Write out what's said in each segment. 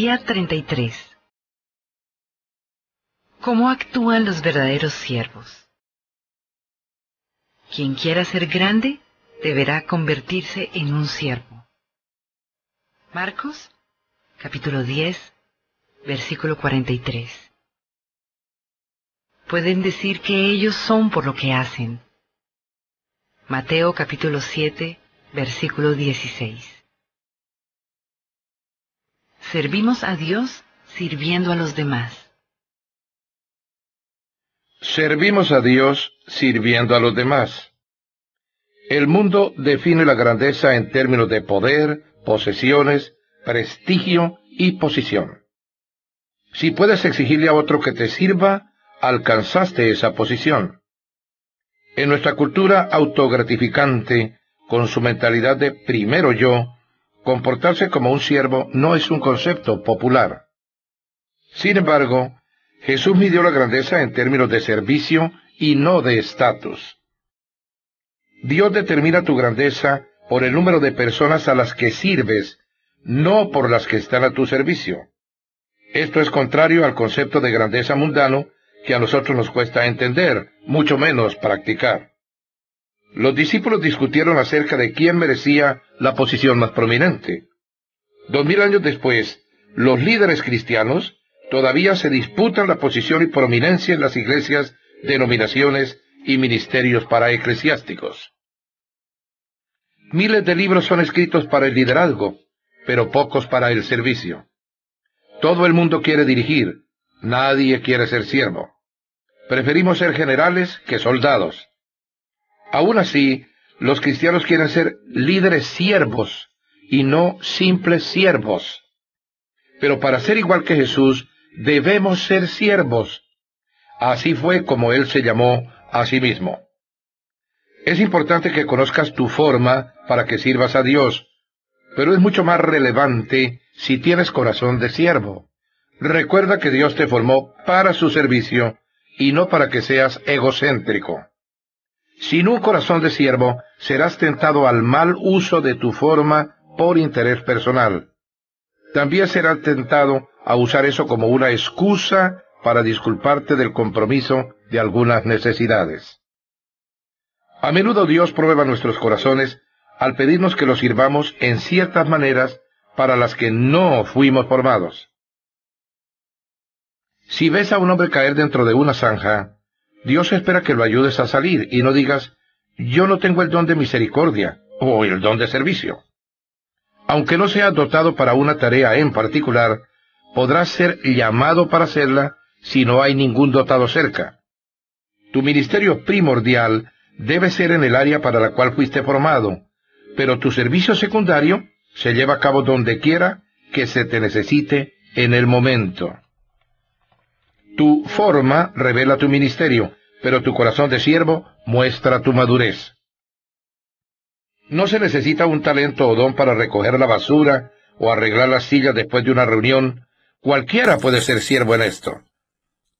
Día 33. ¿Cómo actúan los verdaderos siervos? Quien quiera ser grande deberá convertirse en un siervo. Marcos, capítulo 10, versículo 43. Pueden decir que ellos son por lo que hacen. Mateo capítulo 7, versículo 16. Servimos a Dios sirviendo a los demás. Servimos a Dios sirviendo a los demás. El mundo define la grandeza en términos de poder, posesiones, prestigio y posición. Si puedes exigirle a otro que te sirva, alcanzaste esa posición. En nuestra cultura autogratificante, con su mentalidad de primero yo, comportarse como un siervo no es un concepto popular. Sin embargo, Jesús midió la grandeza en términos de servicio y no de estatus. Dios determina tu grandeza por el número de personas a las que sirves, no por las que están a tu servicio. Esto es contrario al concepto de grandeza mundano que a nosotros nos cuesta entender, mucho menos practicar. Los discípulos discutieron acerca de quién merecía la posición más prominente. Dos mil años después, los líderes cristianos todavía se disputan la posición y prominencia en las iglesias, denominaciones y ministerios para eclesiásticos. Miles de libros son escritos para el liderazgo, pero pocos para el servicio. Todo el mundo quiere dirigir, nadie quiere ser siervo. Preferimos ser generales que soldados. Aún así, los cristianos quieren ser líderes siervos y no simples siervos. Pero para ser igual que Jesús, debemos ser siervos. Así fue como Él se llamó a sí mismo. Es importante que conozcas tu forma para que sirvas a Dios, pero es mucho más relevante si tienes corazón de siervo. Recuerda que Dios te formó para su servicio y no para que seas egocéntrico. Sin un corazón de siervo serás tentado al mal uso de tu forma por interés personal. También serás tentado a usar eso como una excusa para disculparte del compromiso de algunas necesidades. A menudo Dios prueba nuestros corazones al pedirnos que los sirvamos en ciertas maneras para las que no fuimos formados. Si ves a un hombre caer dentro de una zanja, Dios espera que lo ayudes a salir y no digas, yo no tengo el don de misericordia o el don de servicio. Aunque no seas dotado para una tarea en particular, podrás ser llamado para hacerla si no hay ningún dotado cerca. Tu ministerio primordial debe ser en el área para la cual fuiste formado, pero tu servicio secundario se lleva a cabo donde quiera que se te necesite en el momento. Tu forma revela tu ministerio, pero tu corazón de siervo muestra tu madurez. No se necesita un talento o don para recoger la basura o arreglar las sillas después de una reunión. Cualquiera puede ser siervo en esto.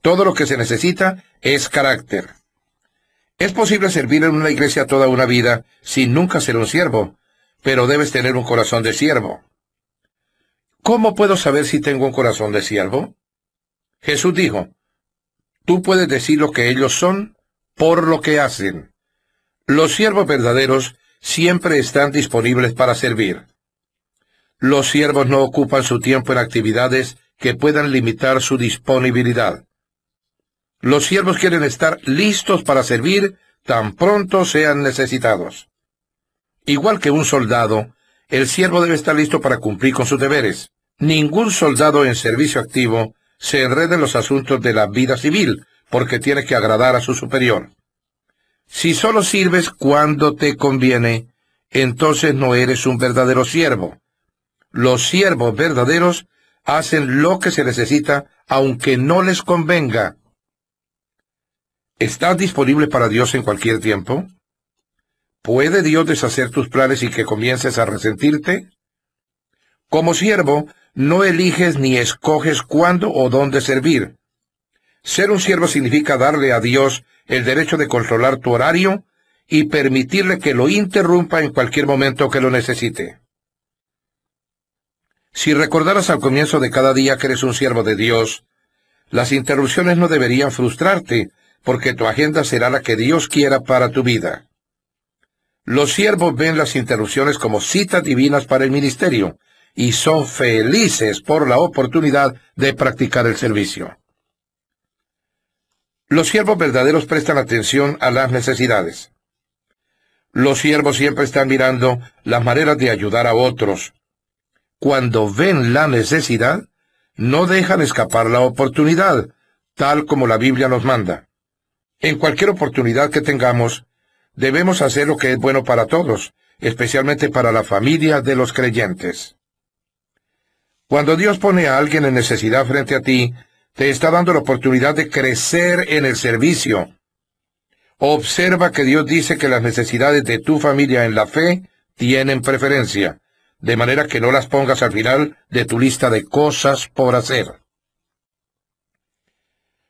Todo lo que se necesita es carácter. Es posible servir en una iglesia toda una vida sin nunca ser un siervo, pero debes tener un corazón de siervo. ¿Cómo puedo saber si tengo un corazón de siervo? Jesús dijo, Tú puedes decir lo que ellos son por lo que hacen. Los siervos verdaderos siempre están disponibles para servir. Los siervos no ocupan su tiempo en actividades que puedan limitar su disponibilidad. Los siervos quieren estar listos para servir tan pronto sean necesitados. Igual que un soldado, el siervo debe estar listo para cumplir con sus deberes. Ningún soldado en servicio activo se enreda en los asuntos de la vida civil, porque tiene que agradar a su superior. Si solo sirves cuando te conviene, entonces no eres un verdadero siervo. Los siervos verdaderos hacen lo que se necesita aunque no les convenga. ¿Estás disponible para Dios en cualquier tiempo? ¿Puede Dios deshacer tus planes y que comiences a resentirte? Como siervo, no eliges ni escoges cuándo o dónde servir. Ser un siervo significa darle a Dios el derecho de controlar tu horario y permitirle que lo interrumpa en cualquier momento que lo necesite. Si recordaras al comienzo de cada día que eres un siervo de Dios, las interrupciones no deberían frustrarte, porque tu agenda será la que Dios quiera para tu vida. Los siervos ven las interrupciones como citas divinas para el ministerio, y son felices por la oportunidad de practicar el servicio. Los siervos verdaderos prestan atención a las necesidades. Los siervos siempre están mirando las maneras de ayudar a otros. Cuando ven la necesidad, no dejan escapar la oportunidad, tal como la Biblia nos manda. En cualquier oportunidad que tengamos, debemos hacer lo que es bueno para todos, especialmente para la familia de los creyentes. Cuando Dios pone a alguien en necesidad frente a ti, te está dando la oportunidad de crecer en el servicio. Observa que Dios dice que las necesidades de tu familia en la fe tienen preferencia, de manera que no las pongas al final de tu lista de cosas por hacer.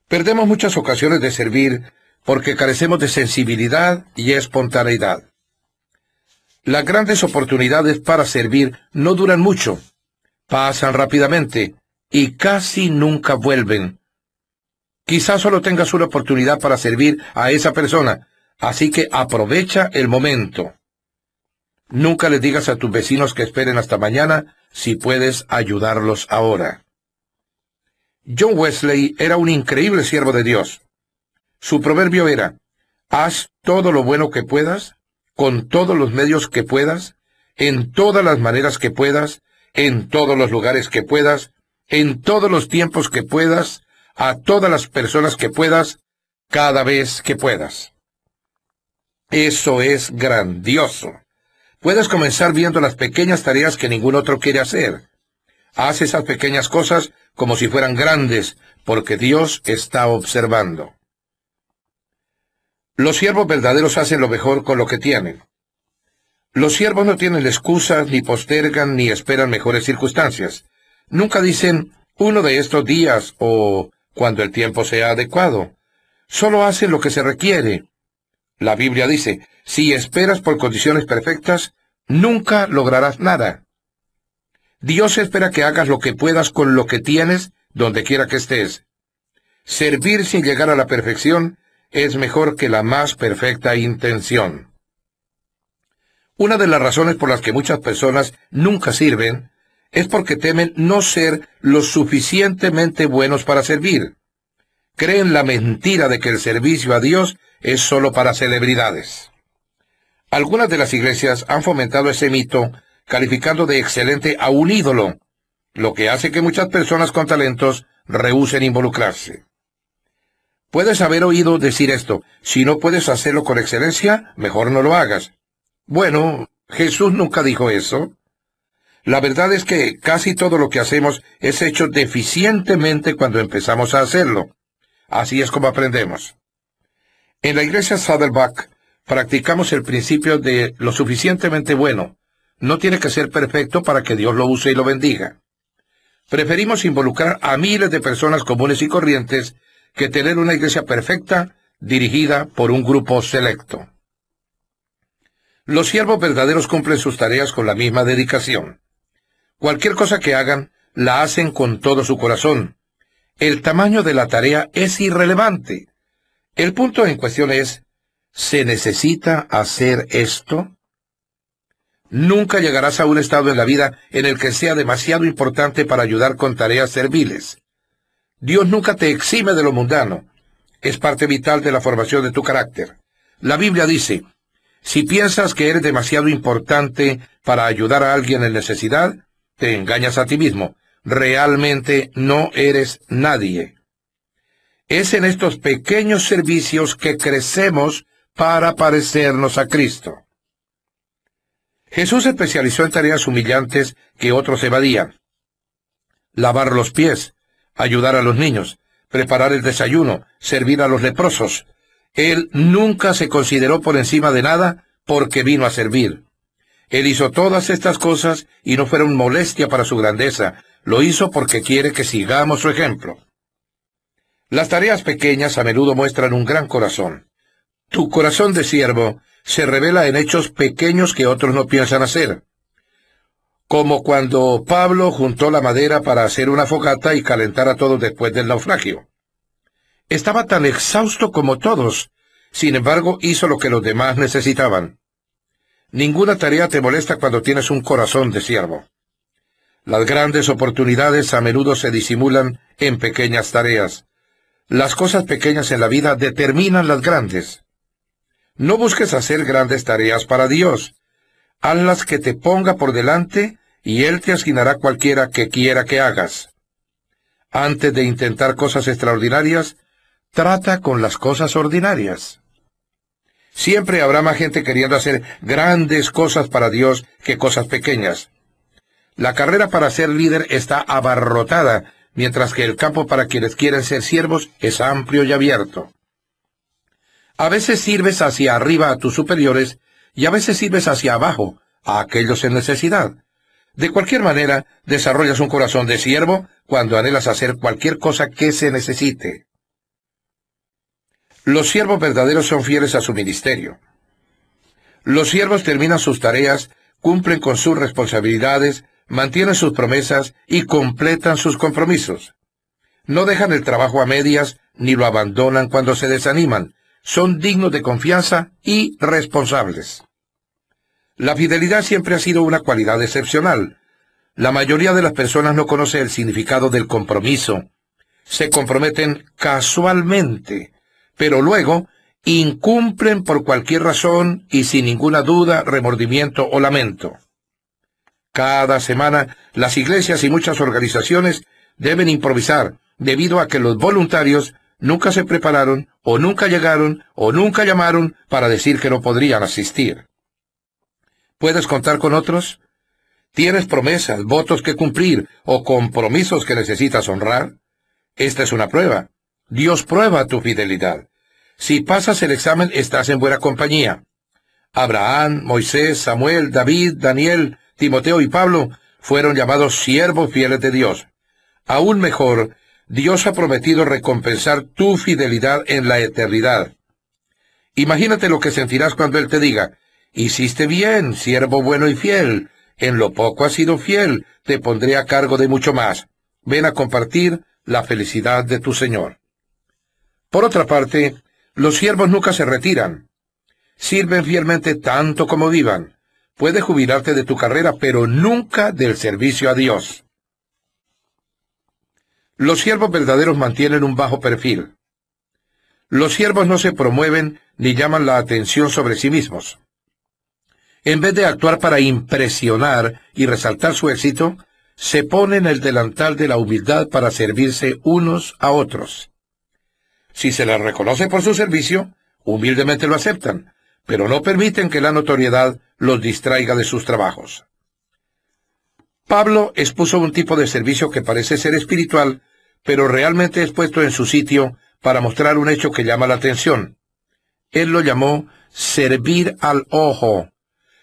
Perdemos muchas ocasiones de servir porque carecemos de sensibilidad y espontaneidad. Las grandes oportunidades para servir no duran mucho, pasan rápidamente y casi nunca vuelven. Quizás solo tengas una oportunidad para servir a esa persona, así que aprovecha el momento. Nunca le digas a tus vecinos que esperen hasta mañana si puedes ayudarlos ahora. John Wesley era un increíble siervo de Dios. Su proverbio era, haz todo lo bueno que puedas, con todos los medios que puedas, en todas las maneras que puedas, en todos los lugares que puedas, en todos los tiempos que puedas, a todas las personas que puedas, cada vez que puedas. Eso es grandioso. Puedes comenzar viendo las pequeñas tareas que ningún otro quiere hacer. Haz esas pequeñas cosas como si fueran grandes, porque Dios está observando. Los siervos verdaderos hacen lo mejor con lo que tienen. Los siervos no tienen excusas, ni postergan, ni esperan mejores circunstancias. Nunca dicen uno de estos días o cuando el tiempo sea adecuado. Solo hacen lo que se requiere. La Biblia dice, si esperas por condiciones perfectas, nunca lograrás nada. Dios espera que hagas lo que puedas con lo que tienes, donde quiera que estés. Servir sin llegar a la perfección es mejor que la más perfecta intención. Una de las razones por las que muchas personas nunca sirven es porque temen no ser lo suficientemente buenos para servir. Creen la mentira de que el servicio a Dios es solo para celebridades. Algunas de las iglesias han fomentado ese mito, calificando de excelente a un ídolo, lo que hace que muchas personas con talentos rehúsen involucrarse. Puedes haber oído decir esto, si no puedes hacerlo con excelencia, mejor no lo hagas. Bueno, Jesús nunca dijo eso. La verdad es que casi todo lo que hacemos es hecho deficientemente cuando empezamos a hacerlo. Así es como aprendemos. En la iglesia Saddleback practicamos el principio de lo suficientemente bueno. No tiene que ser perfecto para que Dios lo use y lo bendiga. Preferimos involucrar a miles de personas comunes y corrientes que tener una iglesia perfecta dirigida por un grupo selecto. Los siervos verdaderos cumplen sus tareas con la misma dedicación. Cualquier cosa que hagan, la hacen con todo su corazón. El tamaño de la tarea es irrelevante. El punto en cuestión es, ¿se necesita hacer esto? Nunca llegarás a un estado en la vida en el que sea demasiado importante para ayudar con tareas serviles. Dios nunca te exime de lo mundano. Es parte vital de la formación de tu carácter. La Biblia dice, si piensas que eres demasiado importante para ayudar a alguien en necesidad, te engañas a ti mismo. Realmente no eres nadie. Es en estos pequeños servicios que crecemos para parecernos a Cristo. Jesús se especializó en tareas humillantes que otros evadían. Lavar los pies, ayudar a los niños, preparar el desayuno, servir a los leprosos, él nunca se consideró por encima de nada porque vino a servir. Él hizo todas estas cosas y no fueron molestia para su grandeza, lo hizo porque quiere que sigamos su ejemplo. Las tareas pequeñas a menudo muestran un gran corazón. Tu corazón de siervo se revela en hechos pequeños que otros no piensan hacer. Como cuando Pablo juntó la madera para hacer una fogata y calentar a todos después del naufragio. Estaba tan exhausto como todos, sin embargo hizo lo que los demás necesitaban. Ninguna tarea te molesta cuando tienes un corazón de siervo. Las grandes oportunidades a menudo se disimulan en pequeñas tareas. Las cosas pequeñas en la vida determinan las grandes. No busques hacer grandes tareas para Dios. Haz las que te ponga por delante y Él te asignará cualquiera que quiera que hagas. Antes de intentar cosas extraordinarias, trata con las cosas ordinarias. Siempre habrá más gente queriendo hacer grandes cosas para Dios que cosas pequeñas. La carrera para ser líder está abarrotada, mientras que el campo para quienes quieren ser siervos es amplio y abierto. A veces sirves hacia arriba a tus superiores y a veces sirves hacia abajo a aquellos en necesidad. De cualquier manera, desarrollas un corazón de siervo cuando anhelas hacer cualquier cosa que se necesite. Los siervos verdaderos son fieles a su ministerio. Los siervos terminan sus tareas, cumplen con sus responsabilidades, mantienen sus promesas y completan sus compromisos. No dejan el trabajo a medias ni lo abandonan cuando se desaniman. Son dignos de confianza y responsables. La fidelidad siempre ha sido una cualidad excepcional. La mayoría de las personas no conoce el significado del compromiso. Se comprometen casualmente pero luego incumplen por cualquier razón y sin ninguna duda, remordimiento o lamento. Cada semana las iglesias y muchas organizaciones deben improvisar debido a que los voluntarios nunca se prepararon o nunca llegaron o nunca llamaron para decir que no podrían asistir. ¿Puedes contar con otros? ¿Tienes promesas, votos que cumplir o compromisos que necesitas honrar? Esta es una prueba. Dios prueba tu fidelidad. Si pasas el examen, estás en buena compañía. Abraham, Moisés, Samuel, David, Daniel, Timoteo y Pablo fueron llamados siervos fieles de Dios. Aún mejor, Dios ha prometido recompensar tu fidelidad en la eternidad. Imagínate lo que sentirás cuando Él te diga, Hiciste bien, siervo bueno y fiel, en lo poco has sido fiel, te pondré a cargo de mucho más. Ven a compartir la felicidad de tu Señor. Por otra parte, los siervos nunca se retiran. Sirven fielmente tanto como vivan. Puedes jubilarte de tu carrera, pero nunca del servicio a Dios. Los siervos verdaderos mantienen un bajo perfil. Los siervos no se promueven ni llaman la atención sobre sí mismos. En vez de actuar para impresionar y resaltar su éxito, se ponen el delantal de la humildad para servirse unos a otros. Si se les reconoce por su servicio, humildemente lo aceptan, pero no permiten que la notoriedad los distraiga de sus trabajos. Pablo expuso un tipo de servicio que parece ser espiritual, pero realmente es puesto en su sitio para mostrar un hecho que llama la atención. Él lo llamó servir al ojo,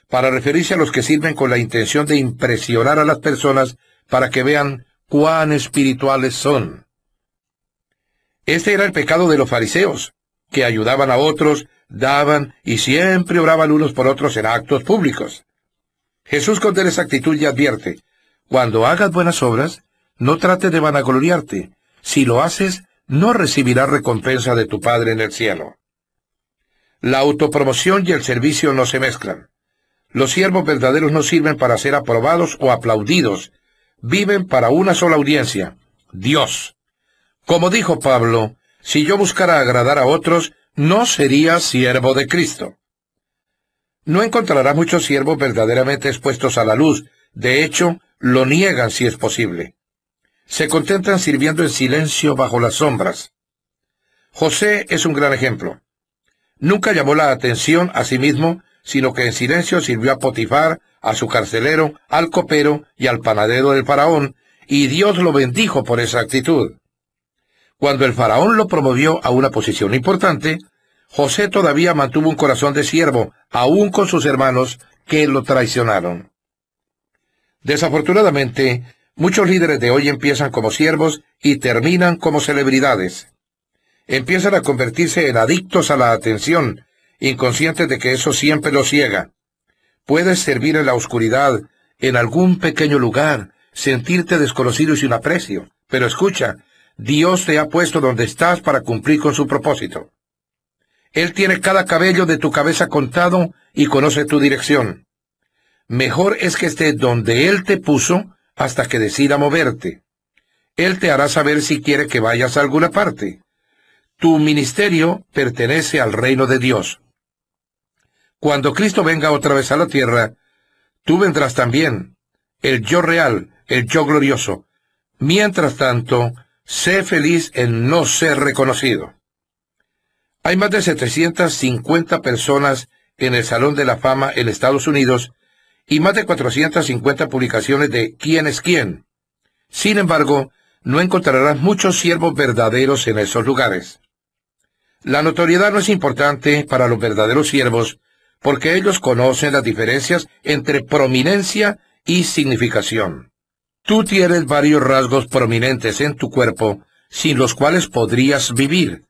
para referirse a los que sirven con la intención de impresionar a las personas para que vean cuán espirituales son. Este era el pecado de los fariseos, que ayudaban a otros, daban y siempre oraban unos por otros en actos públicos. Jesús con esa actitud y advierte, cuando hagas buenas obras, no trates de vanagloriarte. Si lo haces, no recibirás recompensa de tu Padre en el cielo. La autopromoción y el servicio no se mezclan. Los siervos verdaderos no sirven para ser aprobados o aplaudidos. Viven para una sola audiencia, Dios. Como dijo Pablo, si yo buscara agradar a otros, no sería siervo de Cristo. No encontrará muchos siervos verdaderamente expuestos a la luz, de hecho, lo niegan si es posible. Se contentan sirviendo en silencio bajo las sombras. José es un gran ejemplo. Nunca llamó la atención a sí mismo, sino que en silencio sirvió a Potifar, a su carcelero, al copero y al panadero del faraón, y Dios lo bendijo por esa actitud. Cuando el faraón lo promovió a una posición importante, José todavía mantuvo un corazón de siervo, aún con sus hermanos que lo traicionaron. Desafortunadamente, muchos líderes de hoy empiezan como siervos y terminan como celebridades. Empiezan a convertirse en adictos a la atención, inconscientes de que eso siempre los ciega. Puedes servir en la oscuridad, en algún pequeño lugar, sentirte desconocido y sin aprecio. Pero escucha, Dios te ha puesto donde estás para cumplir con su propósito. Él tiene cada cabello de tu cabeza contado y conoce tu dirección. Mejor es que estés donde Él te puso hasta que decida moverte. Él te hará saber si quiere que vayas a alguna parte. Tu ministerio pertenece al reino de Dios. Cuando Cristo venga otra vez a la tierra, tú vendrás también, el yo real, el yo glorioso. Mientras tanto, Sé feliz en no ser reconocido. Hay más de 750 personas en el Salón de la Fama en Estados Unidos y más de 450 publicaciones de quién es quién. Sin embargo, no encontrarás muchos siervos verdaderos en esos lugares. La notoriedad no es importante para los verdaderos siervos porque ellos conocen las diferencias entre prominencia y significación. Tú tienes varios rasgos prominentes en tu cuerpo, sin los cuales podrías vivir.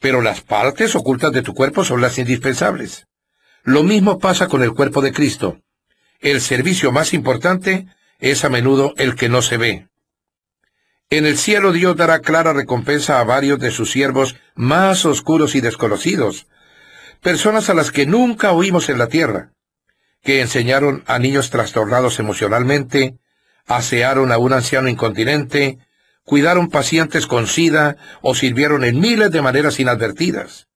Pero las partes ocultas de tu cuerpo son las indispensables. Lo mismo pasa con el cuerpo de Cristo. El servicio más importante es a menudo el que no se ve. En el cielo Dios dará clara recompensa a varios de sus siervos más oscuros y desconocidos, personas a las que nunca oímos en la tierra, que enseñaron a niños trastornados emocionalmente, asearon a un anciano incontinente, cuidaron pacientes con sida o sirvieron en miles de maneras inadvertidas.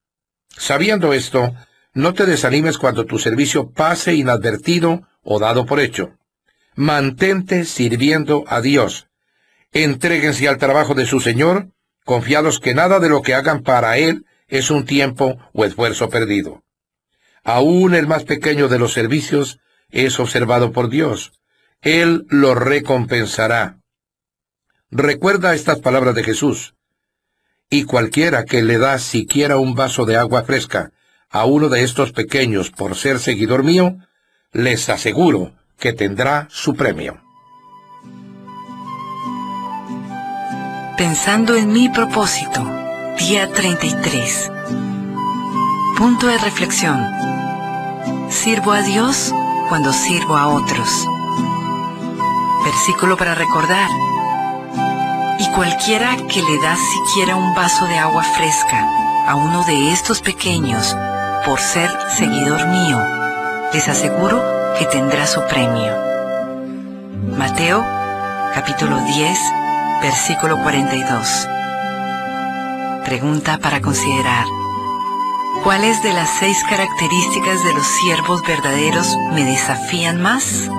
Sabiendo esto, no te desanimes cuando tu servicio pase inadvertido o dado por hecho. Mantente sirviendo a Dios. Entréguense al trabajo de su Señor, confiados que nada de lo que hagan para Él es un tiempo o esfuerzo perdido. Aún el más pequeño de los servicios es observado por Dios, él lo recompensará. Recuerda estas palabras de Jesús. Y cualquiera que le da siquiera un vaso de agua fresca a uno de estos pequeños por ser seguidor mío, les aseguro que tendrá su premio. Pensando en mi propósito, día 33. Punto de reflexión. Sirvo a Dios cuando sirvo a otros versículo para recordar. Y cualquiera que le da siquiera un vaso de agua fresca a uno de estos pequeños, por ser seguidor mío, les aseguro que tendrá su premio. Mateo capítulo 10, versículo 42. Pregunta para considerar. ¿Cuáles de las seis características de los siervos verdaderos me desafían más?